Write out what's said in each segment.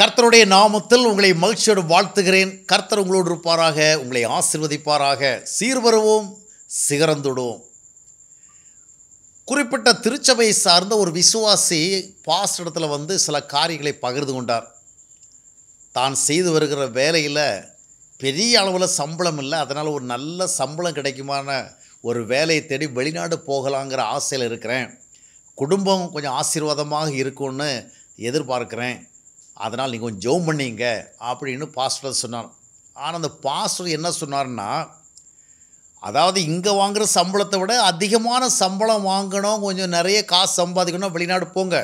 கர்த்தருடைய நாமத்தில் உங்களை மகிழ்ச்சியோடு வாழ்த்துகிறேன் கர்த்தர் உங்களோடு இருப்பாராக உங்களை ஆசிர்வதிப்பாராக சீர்வருவோம் சிகரந்துடுவோம் குறிப்பிட்ட திருச்சபையை சார்ந்த ஒரு விசுவாசி பாஸ்ட் வந்து சில காரியங்களை பகிர்ந்து கொண்டார் தான் செய்து வருகிற வேலையில் பெரிய அளவில் சம்பளம் இல்லை அதனால் ஒரு நல்ல சம்பளம் கிடைக்குமான ஒரு வேலையை தேடி வெளிநாடு போகலாங்கிற ஆசையில் இருக்கிறேன் குடும்பம் கொஞ்சம் ஆசீர்வாதமாக இருக்கும்னு எதிர்பார்க்குறேன் அதனால் நீங்கள் கொஞ்சம் ஜோம் பண்ணிங்க அப்படின்னு பாஸ்டர் சொன்னார் ஆனால் அந்த பாஸ்டர் என்ன சொன்னார்னா அதாவது இங்கே வாங்குகிற சம்பளத்தை விட அதிகமான சம்பளம் வாங்கணும் கொஞ்சம் நிறைய காசு சம்பாதிக்கணும் வெளிநாடு போங்க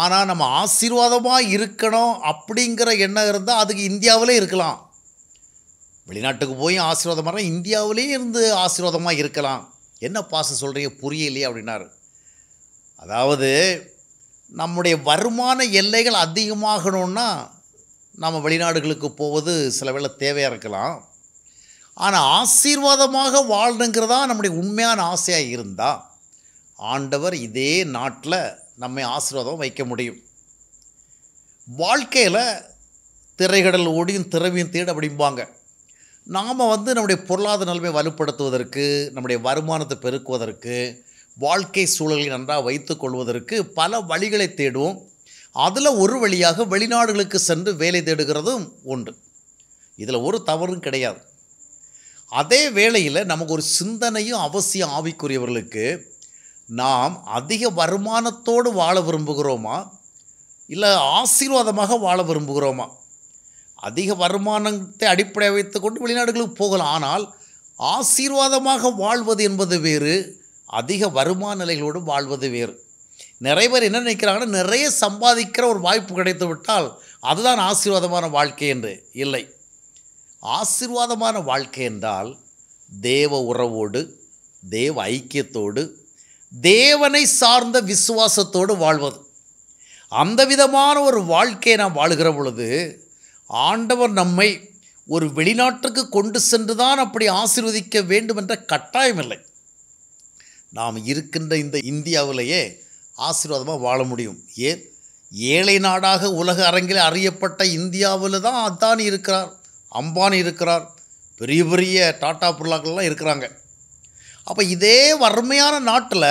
ஆனால் நம்ம ஆசீர்வாதமாக இருக்கணும் அப்படிங்கிற எண்ணம் இருந்தால் அதுக்கு இந்தியாவிலே இருக்கலாம் வெளிநாட்டுக்கு போய் ஆசீர்வாதமாக இந்தியாவிலே இருந்து ஆசீர்வாதமாக இருக்கலாம் என்ன பாச சொல்கிறீங்க புரியலையே அப்படின்னாரு அதாவது நம்முடைய வருமான எல்லைகள் அதிகமாகணும்னா நம்ம வெளிநாடுகளுக்கு போவது சில வேளை தேவையாக இருக்கலாம் ஆனால் ஆசீர்வாதமாக வாழணுங்கிறதா நம்முடைய உண்மையான ஆசையாக இருந்தால் ஆண்டவர் இதே நாட்டில் நம்மை ஆசீர்வாதம் வைக்க முடியும் வாழ்க்கையில் திரைகடல் ஓடியும் திறவியும் தேடு அப்படிம்பாங்க நாம் வந்து நம்முடைய பொருளாதார நிலைமை வலுப்படுத்துவதற்கு நம்முடைய வருமானத்தை பெருக்குவதற்கு வாழ்க்கை சூழலை நன்றாக வைத்து கொள்வதற்கு பல வழிகளை தேடுவோம் அதில் ஒரு வழியாக வெளிநாடுகளுக்கு சென்று வேலை தேடுகிறதும் உண்டு இதில் ஒரு தவறும் கிடையாது அதே வேளையில் நமக்கு ஒரு சிந்தனையும் அவசியம் ஆவிக்குரியவர்களுக்கு நாம் அதிக வருமானத்தோடு வாழ விரும்புகிறோமா இல்லை ஆசீர்வாதமாக வாழ விரும்புகிறோமா அதிக வருமானத்தை அடிப்படையாக வைத்துக்கொண்டு வெளிநாடுகளுக்கு போகலாம் ஆனால் ஆசீர்வாதமாக வாழ்வது என்பது வேறு அதிக வருமான நிலைகளோடு வாழ்வது வேறு நிறைய பேர் என்ன நினைக்கிறாங்கன்னா நிறைய சம்பாதிக்கிற ஒரு வாய்ப்பு கிடைத்து விட்டால் அதுதான் ஆசீர்வாதமான வாழ்க்கை என்று இல்லை ஆசீர்வாதமான வாழ்க்கை என்றால் தேவ உறவோடு தேவ ஐக்கியத்தோடு தேவனை சார்ந்த விசுவாசத்தோடு வாழ்வது அந்த விதமான ஒரு வாழ்க்கையை நாம் வாழ்கிற பொழுது ஆண்டவர் நம்மை ஒரு வெளிநாட்டுக்கு கொண்டு சென்று தான் அப்படி ஆசீர்வதிக்க வேண்டும் என்ற கட்டாயமில்லை நாம் இருக்கின்ற இந்த இந்தியாவிலேயே ஆசீர்வாதமாக வாழ முடியும் ஏன் ஏழை நாடாக உலக அரங்கில் அறியப்பட்ட இந்தியாவில் தான் அத்தானி இருக்கிறார் அம்பானி இருக்கிறார் பெரிய பெரிய டாட்டா பிர்லாக்கள்லாம் இருக்கிறாங்க அப்போ இதே வறுமையான நாட்டில்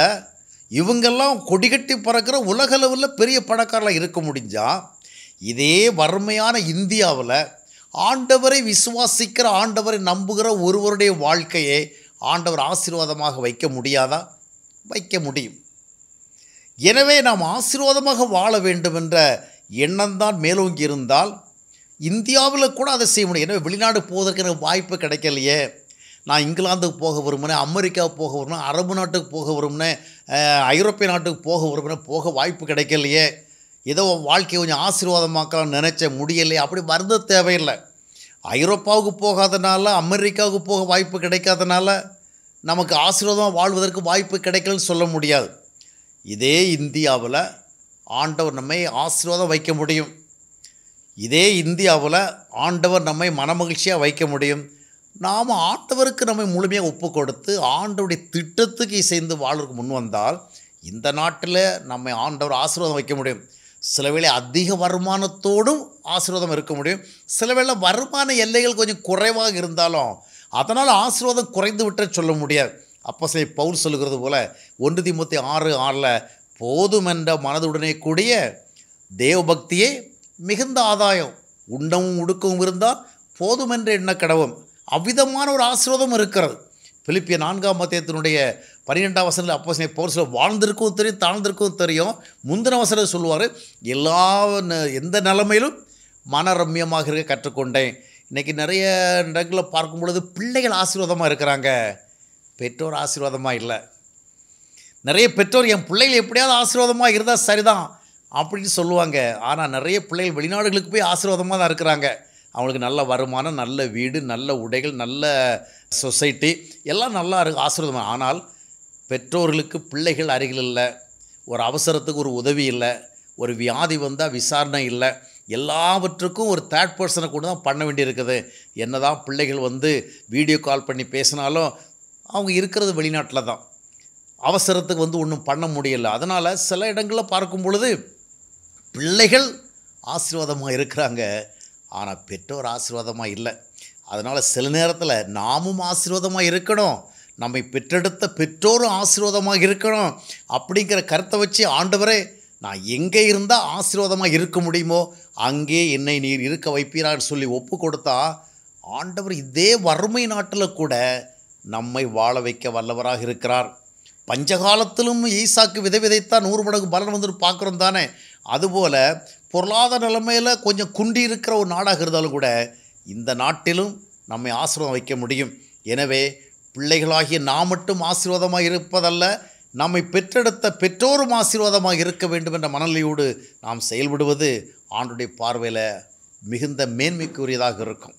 இவங்கெல்லாம் கொடிகட்டி பறக்கிற உலகளவில் பெரிய பணக்காரலாம் இருக்க முடிஞ்சால் இதே வறுமையான இந்தியாவில் ஆண்டவரை விசுவாசிக்கிற ஆண்டவரை நம்புகிற ஒருவருடைய வாழ்க்கையை ஆண்டவர் ஆசீர்வாதமாக வைக்க முடியாதா வைக்க முடியும் எனவே நாம் ஆசீர்வாதமாக வாழ வேண்டும் என்ற எண்ணம்தான் மேலோங்கி இருந்தால் இந்தியாவில் கூட அதை செய்ய முடியும் எனவே வெளிநாடு போவதற்கு எனக்கு வாய்ப்பு கிடைக்கலையே நான் இங்கிலாந்துக்கு போக வரும்னே அமெரிக்கா போக வரும்னே அரபு நாட்டுக்கு போக வரும்னே ஐரோப்பிய நாட்டுக்கு போக வரும்னே போக வாய்ப்பு கிடைக்கலையே ஏதோ வாழ்க்கையை கொஞ்சம் ஆசீர்வாதமாக்கலாம்னு நினச்ச முடியலையே அப்படி மருந்து தேவையில்லை ஐரோப்பாவுக்கு போகாதனால அமெரிக்காவுக்கு போக வாய்ப்பு கிடைக்காதனால நமக்கு ஆசீர்வாதம் வாழ்வதற்கு வாய்ப்பு கிடைக்கலன்னு சொல்ல முடியாது இதே இந்தியாவில் ஆண்டவர் நம்மை ஆசீர்வாதம் வைக்க முடியும் இதே இந்தியாவில் ஆண்டவர் நம்மை மனமகிழ்ச்சியாக வைக்க முடியும் நாம் ஆண்டவருக்கு நம்மை முழுமையாக ஒப்பு கொடுத்து ஆண்டவருடைய திட்டத்துக்கு இசைந்து வாழ்வதற்கு முன் வந்தால் இந்த நாட்டில் நம்மை ஆண்டவர் ஆசீர்வாதம் வைக்க முடியும் சில வேளை அதிக வருமானத்தோடும் ஆசீர்வாதம் இருக்க முடியும் சில வேளை வருமான எல்லைகள் கொஞ்சம் குறைவாக இருந்தாலும் அதனால் ஆசீர்வாதம் குறைந்து விட்ட சொல்ல முடியாது அப்போ சரி பவுல் சொல்லுகிறது போல் ஒன்று திமுத்தி ஆறு ஆறில் போதுமென்ற மனதுடனே கூடிய தேவபக்தியே மிகுந்த ஆதாயம் உண்டவும் உடுக்கவும் இருந்தால் போதுமென்ற எண்ண கடவும் அவ்விதமான ஒரு ஆசீர்வாதம் இருக்கிறது பிலிப்பிய நான்காம் மத்தியத்தினுடைய பன்னிரெண்டாம் வசனத்தில் அப்போ போர் சில வாழ்ந்திருக்கும் தெரியும் தாழ்ந்திருக்கும் தெரியும் முந்தின வசனம் சொல்லுவார் எல்லா எந்த நிலைமையிலும் மனரம்யமாக இருக்க கற்றுக்கொண்டேன் இன்றைக்கி நிறைய இடங்களில் பார்க்கும் பொழுது பிள்ளைகள் ஆசீர்வாதமாக இருக்கிறாங்க பெற்றோர் ஆசீர்வாதமாக இல்லை நிறைய பெற்றோர் என் பிள்ளைகள் எப்படியாவது ஆசீர்வாதமாக இருந்தால் சரிதான் அப்படின்னு சொல்லுவாங்க ஆனால் நிறைய பிள்ளைகள் வெளிநாடுகளுக்கு போய் ஆசீர்வாதமாக தான் இருக்கிறாங்க அவங்களுக்கு நல்ல வருமானம் நல்ல வீடு நல்ல உடைகள் நல்ல சொசைட்டி எல்லாம் நல்லா இருக்கு ஆசீர்வாதம் ஆனால் பெற்றோர்களுக்கு பிள்ளைகள் அருகில் இல்லை ஒரு அவசரத்துக்கு ஒரு உதவி இல்லை ஒரு வியாதி வந்தால் விசாரணை இல்லை எல்லாவற்றுக்கும் ஒரு தேர்ட் பர்சனை கூட தான் பண்ண வேண்டியிருக்குது என்ன தான் பிள்ளைகள் வந்து வீடியோ கால் பண்ணி பேசினாலும் அவங்க இருக்கிறது வெளிநாட்டில் தான் அவசரத்துக்கு வந்து ஒன்றும் பண்ண முடியலை அதனால் சில இடங்களில் பார்க்கும் பொழுது பிள்ளைகள் ஆசீர்வாதமாக இருக்கிறாங்க ஆனால் பெற்றோர் ஆசீர்வாதமாக இல்லை அதனால் சில நேரத்தில் நாமும் ஆசீர்வாதமாக இருக்கணும் நம்மை பெற்றெடுத்த பெற்றோரும் ஆசீர்வாதமாக இருக்கணும் அப்படிங்கிற கருத்தை வச்சு ஆண்டவரே நான் எங்கே இருந்தால் ஆசீர்வாதமாக இருக்க முடியுமோ அங்கே என்னை நீர் இருக்க வைப்பீரான்னு சொல்லி ஒப்பு கொடுத்தா ஆண்டவர் இதே வறுமை நாட்டில் கூட நம்மை வாழ வைக்க வல்லவராக இருக்கிறார் பஞ்சகாலத்திலும் ஈசாக்கு விதை விதைத்தான் நூறு மடங்கு பலன் வந்துட்டு பார்க்குறோம் தானே அதுபோல் பொருளாதார நிலைமையில் கொஞ்சம் குண்டி இருக்கிற ஒரு நாடாக இருந்தாலும் கூட இந்த நாட்டிலும் நம்மை ஆசீர்வாதம் வைக்க முடியும் எனவே பிள்ளைகளாகிய நாம் மட்டும் ஆசீர்வாதமாக இருப்பதல்ல நம்மை பெற்றெடுத்த பெற்றோரும் ஆசீர்வாதமாக இருக்க வேண்டும் என்ற மனநிலையோடு நாம் செயல்படுவது ஆண்டுடைய பார்வையில் மிகுந்த மேன்மைக்குரியதாக இருக்கும்